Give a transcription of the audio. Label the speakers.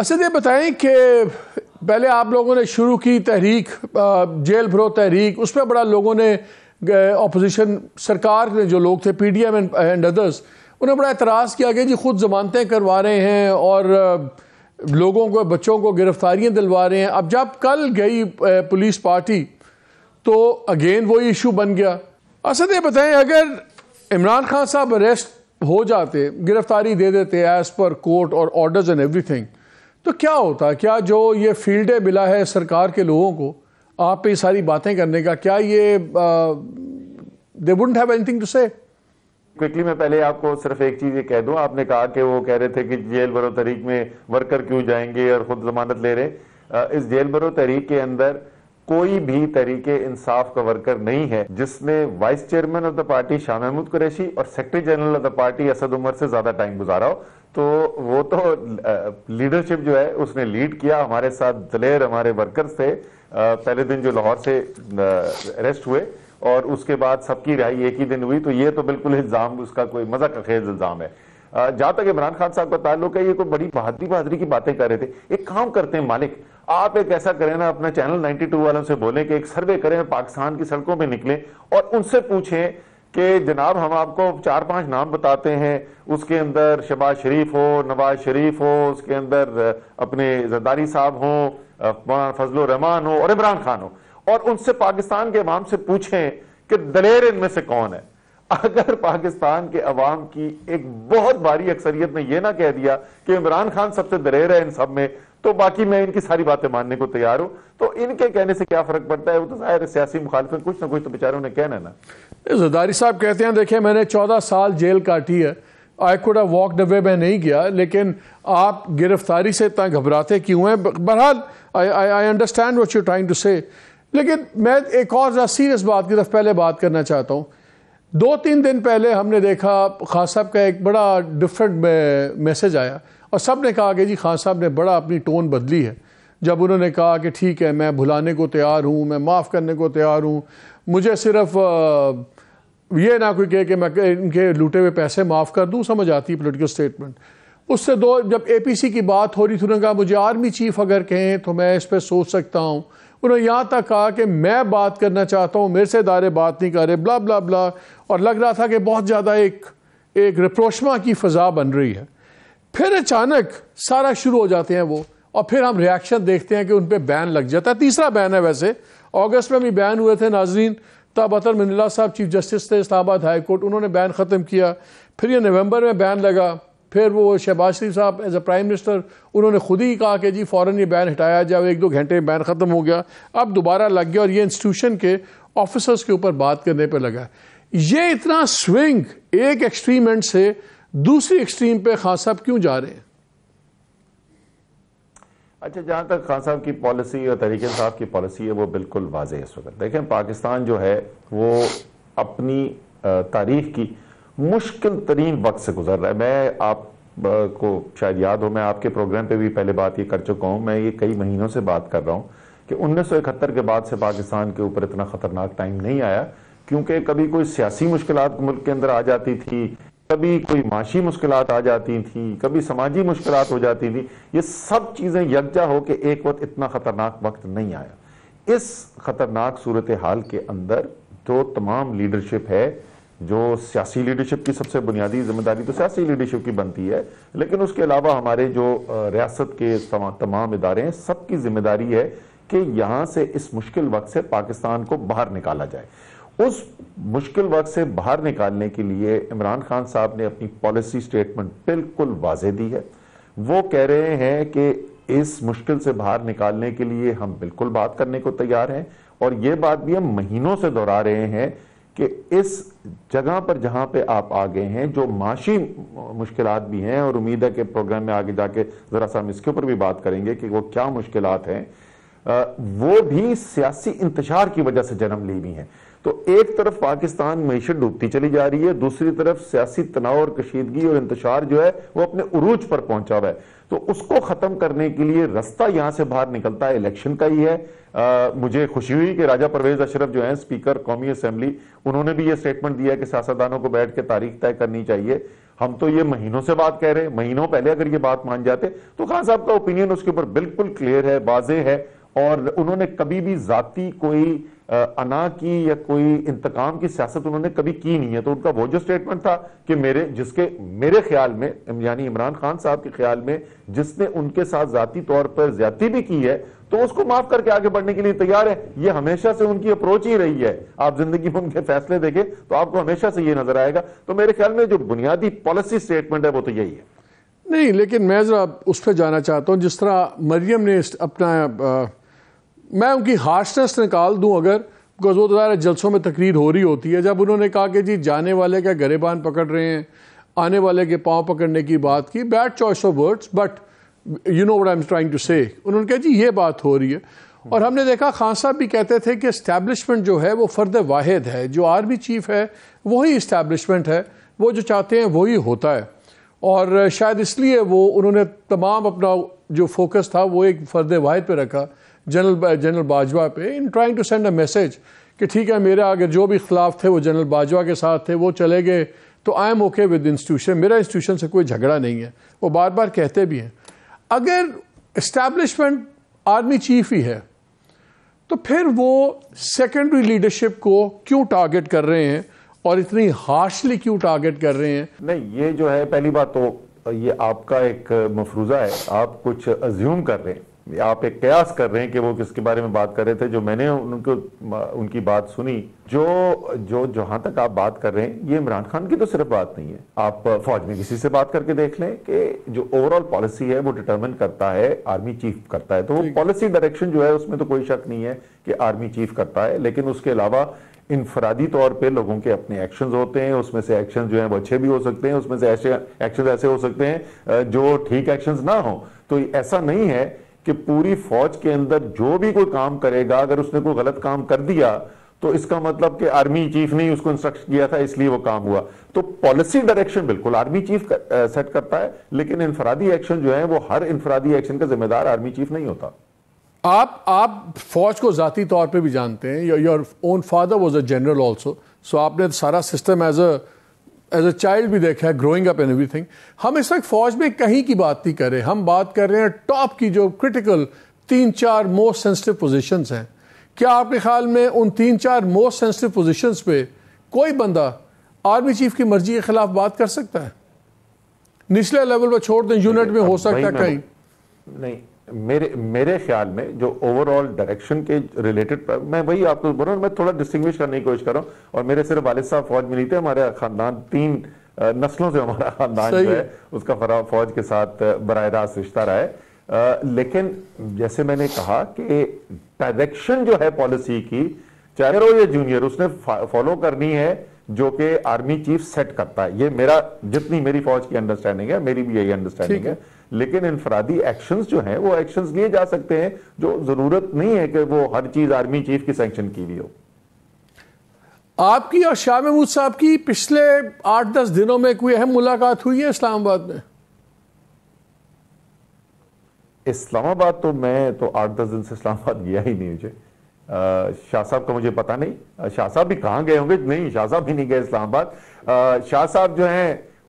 Speaker 1: असद ये बताएं कि पहले आप लोगों ने शुरू की तहरीक जेल भरो तहरीक उसमें बड़ा लोगों ने अपोजिशन सरकार ने जो लोग थे P D M and others उन्हें बड़ा एतराज़ किया गया जी खुद ज़मानतें करवा रहे हैं और लोगों को बच्चों को गिरफ्तारियां दिलवा रहे हैं अब जब कल गई पुलिस पार्टी तो अगेन वो इशू बन गया असद ये बताएं अगर इमरान खान साहब अरेस्ट हो जाते गिरफ्तारी दे देते एज़ पर कोर्ट और ऑर्डर्स एंड एवरीथिंग तो क्या होता क्या जो ये फील्ड मिला है सरकार के लोगों को आप पे सारी बातें करने का क्या ये they wouldn't have anything to say
Speaker 2: quickly मैं पहले आपको सिर्फ एक चीज ये कह दूं आपने कहा कि वो कह रहे थे कि जेल भरो तहरीक में वर्कर क्यों जाएंगे और खुद जमानत ले रहे इस जेल भरो तहरीक के अंदर कोई भी तरीके इंसाफ का वर्कर नहीं है जिसने vice chairman of the party Shah Mahmood Qureshi और secretary general of the party Asad Umar से ज्यादा टाइम गुजारा हो तो वो तो लीडरशिप जो है उसने लीड किया हमारे साथ दलेर हमारे वर्कर्स थे पहले दिन जो लाहौर से अरेस्ट हुए और उसके बाद सबकी रिहाई एक ही दिन हुई तो ये तो बिल्कुल इल्ज़ाम उसका कोई मजा का खेज इल्ज़ाम है जहां तक इमरान खान साहब का ताल्लुक है ये कोई बड़ी बहादरी बहादरी की बातें कर रहे थे एक काम करते हैं मालिक आप एक ऐसा करें ना अपना चैनल 92 वालों से बोले कि एक सर्वे करें पाकिस्तान की सड़कों पर निकले और उनसे पूछें कि जनाब हम आपको चार पांच नाम बताते हैं उसके अंदर शबाज शरीफ हो नवाज शरीफ हो उसके अंदर अपने जरदारी साहब हो मौलाना फजल रहमान हो और इमरान खान हो और उनसे पाकिस्तान के अवाम से पूछें कि दलेर इनमें से कौन है अगर पाकिस्तान के अवाम की एक बहुत भारी अक्सरियत ने यह ना कह दिया कि इमरान खान सबसे दलेर है इन सब में तो बाकी मैं इनकी सारी बातें मानने को तैयार हूं तो इनके कहने से क्या फर्क पड़ता है वो तो जाहिर सियासी मुखालफत कुछ ना कुछ तो बेचारों ने कहना ना
Speaker 1: जदारी साहब कहते हैं देखिए मैंने चौदह साल जेल काटी है आई कुड हैव वॉक डबे मैं नहीं गया लेकिन आप गिरफ्तारी से इतना घबराते क्यों हैं बहरहाल I I understand what you trying to say लेकिन मैं एक और ज्यादा सीरियस बात की तरफ पहले बात करना चाहता हूँ दो तीन दिन पहले हमने देखा खान साहब का एक बड़ा डिफरेंट मैसेज आया और सब ने कहा कि जी खान साहब ने बड़ा अपनी टोन बदली है जब उन्होंने कहा कि ठीक है मैं भुलाने को तैयार हूँ मैं माफ़ करने को तैयार हूँ मुझे सिर्फ ये ना कोई कहे कि मैं इनके लूटे हुए पैसे माफ़ कर दूँ समझ आती है पोलिटिकल स्टेटमेंट उससे दो जब एपीसी की बात हो रही थी उन्होंने कहा मुझे आर्मी चीफ अगर कहें तो मैं इस पर सोच सकता हूँ उन्होंने यहाँ तक कहा कि मैं बात करना चाहता हूँ मेरे से दायरे बात नहीं कर रहे ब्ला ब्ला ब्ला और लग रहा था कि बहुत ज़्यादा एक एक रिप्रोशमा की फ़जा बन रही है फिर अचानक सारा शुरू हो जाते हैं वो और फिर हम रिएक्शन देखते हैं कि उन पर बैन लग जाता है तीसरा बैन है वैसे अगस्त में भी बैन हुए थे नाजरीन तब अतर मिनला साहब चीफ जस्टिस थे इस्लाबाद हाई कोर्ट उन्होंने बैन ख़त्म किया फिर ये नवंबर में बैन लगा फिर वो शहबाज शरीफ साहब एज ए प्राइम मिनिस्टर उन्होंने खुद ही कहा कि जी फ़ौरन ये बैन हटाया जाए एक दो घंटे में बैन ख़त्म हो गया अब दोबारा लग गया और ये इंस्टीट्यूशन के ऑफिसर्स के ऊपर बात करने पर लगा ये इतना स्विंग एक एक्सट्रीम एंड से दूसरी एक्सट्रीम पे खान साहब क्यों जा रहे हैं
Speaker 2: अच्छा जहाँ तक खान साहब की पॉलिसी और तरीके साहब की पॉलिसी है वो बिल्कुल वाजह है इस वक्त देखें पाकिस्तान जो है वो अपनी तारीख की मुश्किल तरीन वक्त से गुजर रहा है मैं आप को शायद याद हो मैं आपके प्रोग्राम पे भी पहले बात ये कर चुका हूँ मैं ये कई महीनों से बात कर रहा हूँ कि इकहत्तर के बाद से पाकिस्तान के ऊपर इतना खतरनाक टाइम नहीं आया क्योंकि कभी कोई सियासी मुश्किल मुल्क के अंदर आ जाती थी कभी कोई माशी मुश्किल आ जाती थी कभी समाजी मुश्किल हो जाती थी ये सब चीज़ें यकजा हो कि एक वक्त इतना खतरनाक वक्त नहीं आया इस खतरनाक सूरत हाल के अंदर जो तमाम लीडरशिप है जो सियासी लीडरशिप की सबसे बुनियादी जिम्मेदारी तो सियासी लीडरशिप की बनती है लेकिन उसके अलावा हमारे जो रियासत के तमाम इदारे हैं सबकी जिम्मेदारी है कि यहाँ से इस मुश्किल वक्त से पाकिस्तान को बाहर निकाला जाए उस मुश्किल वक्त से बाहर निकालने के लिए इमरान खान साहब ने अपनी पॉलिसी स्टेटमेंट बिल्कुल वाजे दी है वो कह रहे हैं कि इस मुश्किल से बाहर निकालने के लिए हम बिल्कुल बात करने को तैयार हैं और ये बात भी हम महीनों से दोहरा रहे हैं कि इस जगह पर जहां पे आप आ गए हैं जो माशी मुश्किल भी हैं और उम्मीद है कि प्रोग्राम में आगे जाके ज़रा सा हम इसके ऊपर भी बात करेंगे कि वो क्या मुश्किल हैं वो भी सियासी इंतजार की वजह से जन्म ली हुई हैं तो एक तरफ पाकिस्तान मीशत डूबती चली जा रही है दूसरी तरफ सियासी तनाव और कशीदगी और इंतजार जो है वो अपने उरूज पर पहुंचा हुआ है तो उसको खत्म करने के लिए रास्ता यहां से बाहर निकलता है इलेक्शन का ही है आ, मुझे खुशी हुई कि राजा परवेज अशरफ जो है स्पीकर कौमी असेंबली उन्होंने भी ये स्टेटमेंट दिया कि सियासतदानों को बैठ के तारीख तय करनी चाहिए हम तो ये महीनों से बात कह रहे हैं महीनों पहले अगर ये बात मान जाते तो खान साहब का ओपिनियन उसके ऊपर बिल्कुल क्लियर है वाजे है और उन्होंने कभी भी जाति कोई अना की या कोई इंतकाम की सियासत उन्होंने कभी की नहीं है तो उनका वो जो स्टेटमेंट था कि मेरे जिसके मेरे ख्याल में यानी इमरान खान साहब के ख्याल में जिसने उनके साथ जाति तौर पर ज्यादा भी की है तो उसको माफ करके आगे बढ़ने के लिए तैयार है ये हमेशा से उनकी अप्रोच ही रही है आप जिंदगी में उनके फैसले देखें तो आपको हमेशा से ये नजर आएगा तो मेरे ख्याल में जो बुनियादी पॉलिसी स्टेटमेंट है वो तो यही है
Speaker 1: नहीं लेकिन मैं जरा उस पर जाना चाहता हूँ जिस तरह मरियम ने अपना मैं उनकी हार्शनेस निकाल दूं अगर बिकॉज वो तो ज़्यादा जलसों में तकरीर हो रही होती है जब उन्होंने कहा कि जी जाने वाले का गरेबान पकड़ रहे हैं आने वाले के पाँव पकड़ने की बात की bad choice of words but you know what I am trying to say उन्होंने कहा जी ये बात हो रही है और हमने देखा खान साहब भी कहते थे कि इस्टेब्लिशमेंट जो है वो फ़र्द वाहिद है जो आर्मी चीफ है वही इस्टेब्लिशमेंट है वो जो चाहते हैं वही होता है और शायद इसलिए वो उन्होंने तमाम अपना जो फोकस था वो एक फ़र्द वाहिद पर रखा जनरल जनरल बाजवा पे in trying to send a message कि ठीक है मेरे आगे जो भी खिलाफ थे वो जनरल बाजवा के साथ थे वो चले गए तो I am okay with institution मेरा इंस्टीट्यूशन से कोई झगड़ा नहीं है वो बार बार कहते भी हैं अगर इस्टेब्लिशमेंट आर्मी चीफ ही है तो फिर वो
Speaker 2: सेकेंडरी लीडरशिप को
Speaker 1: क्यों टारगेट कर रहे हैं और इतनी हार्शली क्यों टारगेट कर रहे
Speaker 2: हैं नहीं ये जो है पहली बात तो ये आपका एक मफरूजा है आप कुछ अज्यूम कर रहे हैं आप एक कयास कर रहे हैं कि वो किसके बारे में बात कर रहे थे जो मैंने उनको उनकी बात सुनी जो जो जहां तक आप बात कर रहे हैं ये इमरान खान की तो सिर्फ बात नहीं है आप फौज में किसी से बात करके देख लें कि जो ओवरऑल पॉलिसी है वो डिटर्मिन करता है आर्मी चीफ करता है तो वो पॉलिसी डायरेक्शन जो है उसमें तो कोई शक नहीं है कि आर्मी चीफ करता है लेकिन उसके अलावा इनफरादी तौर पर लोगों के अपने एक्शन होते हैं उसमें से एक्शन जो है वो अच्छे भी हो सकते हैं उसमें से ऐसे एक्शन ऐसे हो सकते हैं जो ठीक एक्शन ना हो तो ऐसा नहीं है कि पूरी फौज के अंदर जो भी कोई काम करेगा अगर उसने कोई गलत काम कर दिया तो इसका मतलब कि आर्मी चीफ ने उसको इंस्ट्रक्ट किया था इसलिए वो काम हुआ तो पॉलिसी डायरेक्शन बिल्कुल आर्मी चीफ कर, आ, सेट करता है लेकिन इंफरादी एक्शन जो है वो हर इंफरादी एक्शन का जिम्मेदार आर्मी चीफ नहीं होता
Speaker 1: आप आप फौज को जाती तौर पे भी जानते हैं your own father was a general also so आपने सारा system as a as a child भी देखा है ग्रोइंग अप एवरी थिंग हम इस वक्त फौज में कहीं की बात नहीं कर रहे हम बात कर रहे हैं टॉप की जो क्रिटिकल तीन चार मोस्ट सेंसिटिव पोजिशन हैं क्या आपके ख्याल में उन तीन चार मोस्ट सेंसिटिव पोजिशन पे कोई बंदा आर्मी चीफ की मर्जी के खिलाफ बात कर सकता है
Speaker 2: निचले लेवल पर छोड़ दें यूनिट में हो सकता है कहीं नहीं मेरे मेरे ख्याल में जो ओवरऑल डायरेक्शन के रिलेटेड मैं वही आपको बोल रहा हूँ मैं थोड़ा डिस्टिंग्विश करने की कोशिश कर रहा हूँ और मेरे सिर्फ वालिद साहब फौज में नहीं थे हमारे खानदान तीन नस्लों से हमारा खानदान जो है उसका फरा फौज के साथ बर रास्त रिश्ता रहा है लेकिन जैसे मैंने कहा कि डायरेक्शन जो है पॉलिसी की चाहे वो ये जूनियर उसने फॉलो करनी है जो कि आर्मी चीफ सेट करता है ये मेरा जितनी मेरी फौज की अंडरस्टैंडिंग है मेरी भी यही अंडरस्टैंडिंग है लेकिन इंफरादी एक्शंस जो हैं वो एक्शंस लिए जा सकते हैं जो जरूरत नहीं है कि वो हर चीज आर्मी चीफ की सेंक्शन की हुई हो आपकी और शाह महमूद साहब की पिछले आठ दस दिनों में
Speaker 1: कोई अहम मुलाकात हुई है इस्लामाबाद में
Speaker 2: इस्लामाबाद तो मैं तो आठ दस दिन से इस्लामाबाद गया ही नहीं मुझे शाह साहब का मुझे पता नहीं शाह साहब भी कहाँ गए होंगे नहीं शाह साहब भी नहीं गए इस्लामाबाद शाह साहब जो हैं